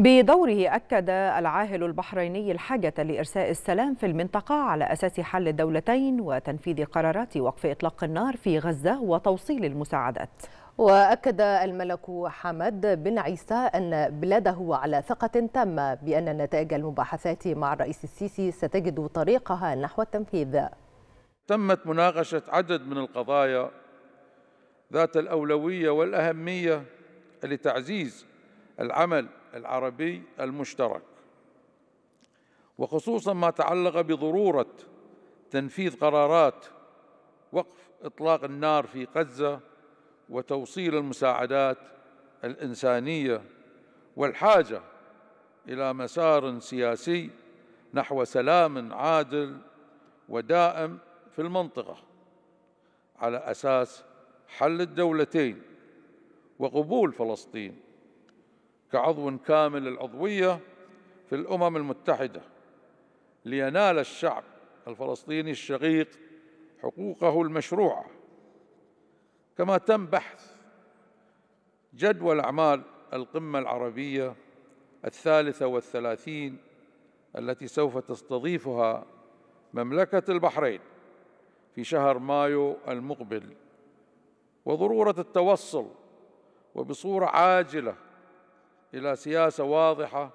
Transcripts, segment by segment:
بدوره أكد العاهل البحريني الحاجة لإرساء السلام في المنطقة على أساس حل الدولتين وتنفيذ قرارات وقف إطلاق النار في غزة وتوصيل المساعدات وأكد الملك حمد بن عيسى أن بلاده على ثقة تامة بأن نتائج المباحثات مع الرئيس السيسي ستجد طريقها نحو التنفيذ تمت مناقشة عدد من القضايا ذات الأولوية والأهمية لتعزيز العمل العربي المشترك وخصوصا ما تعلق بضروره تنفيذ قرارات وقف اطلاق النار في غزه وتوصيل المساعدات الانسانيه والحاجه الى مسار سياسي نحو سلام عادل ودائم في المنطقه على اساس حل الدولتين وقبول فلسطين كعضو كامل العضوية في الأمم المتحدة لينال الشعب الفلسطيني الشقيق حقوقه المشروعة كما تم بحث جدول أعمال القمة العربية الثالثة والثلاثين التي سوف تستضيفها مملكة البحرين في شهر مايو المقبل وضرورة التوصل وبصورة عاجلة الى سياسه واضحه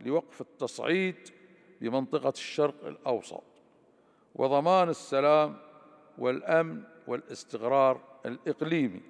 لوقف التصعيد بمنطقه الشرق الاوسط وضمان السلام والامن والاستقرار الاقليمي